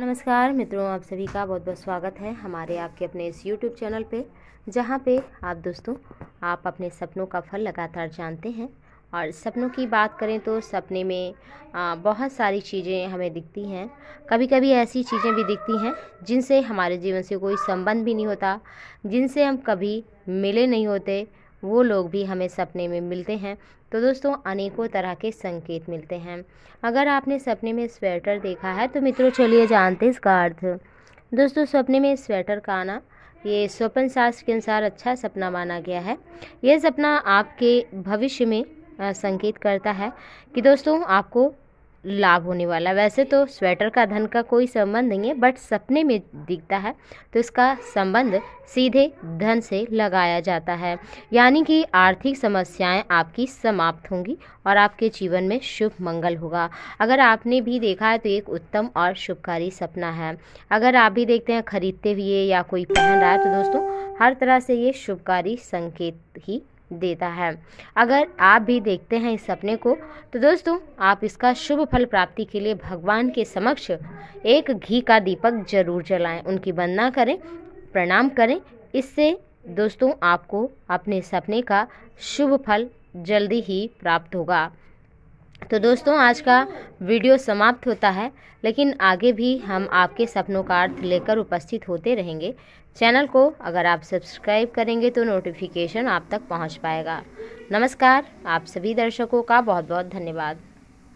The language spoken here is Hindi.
नमस्कार मित्रों आप सभी का बहुत बहुत स्वागत है हमारे आपके अपने इस YouTube चैनल पे जहाँ पे आप दोस्तों आप अपने सपनों का फल लगातार जानते हैं और सपनों की बात करें तो सपने में आ, बहुत सारी चीज़ें हमें दिखती हैं कभी कभी ऐसी चीज़ें भी दिखती हैं जिनसे हमारे जीवन से कोई संबंध भी नहीं होता जिनसे हम कभी मिले नहीं होते वो लोग भी हमें सपने में मिलते हैं तो दोस्तों अनेकों तरह के संकेत मिलते हैं अगर आपने सपने में स्वेटर देखा है तो मित्रों चलिए जानते इसका अर्थ दोस्तों सपने में स्वेटर का आना ये स्वप्न शास्त्र के अनुसार अच्छा सपना माना गया है यह सपना आपके भविष्य में संकेत करता है कि दोस्तों आपको लाभ होने वाला वैसे तो स्वेटर का धन का कोई संबंध नहीं है बट सपने में दिखता है तो इसका संबंध सीधे धन से लगाया जाता है यानी कि आर्थिक समस्याएं आपकी समाप्त होंगी और आपके जीवन में शुभ मंगल होगा अगर आपने भी देखा है तो एक उत्तम और शुभकारी सपना है अगर आप भी देखते हैं खरीदते हुए या कोई पहन रहा है तो दोस्तों हर तरह से ये शुभकारी संकेत ही देता है अगर आप भी देखते हैं इस सपने को तो दोस्तों आप इसका शुभ फल प्राप्ति के लिए भगवान के समक्ष एक घी का दीपक जरूर जलाएं उनकी वंदना करें प्रणाम करें इससे दोस्तों आपको अपने सपने का शुभ फल जल्दी ही प्राप्त होगा तो दोस्तों आज का वीडियो समाप्त होता है लेकिन आगे भी हम आपके सपनों का अर्थ लेकर उपस्थित होते रहेंगे चैनल को अगर आप सब्सक्राइब करेंगे तो नोटिफिकेशन आप तक पहुंच पाएगा नमस्कार आप सभी दर्शकों का बहुत बहुत धन्यवाद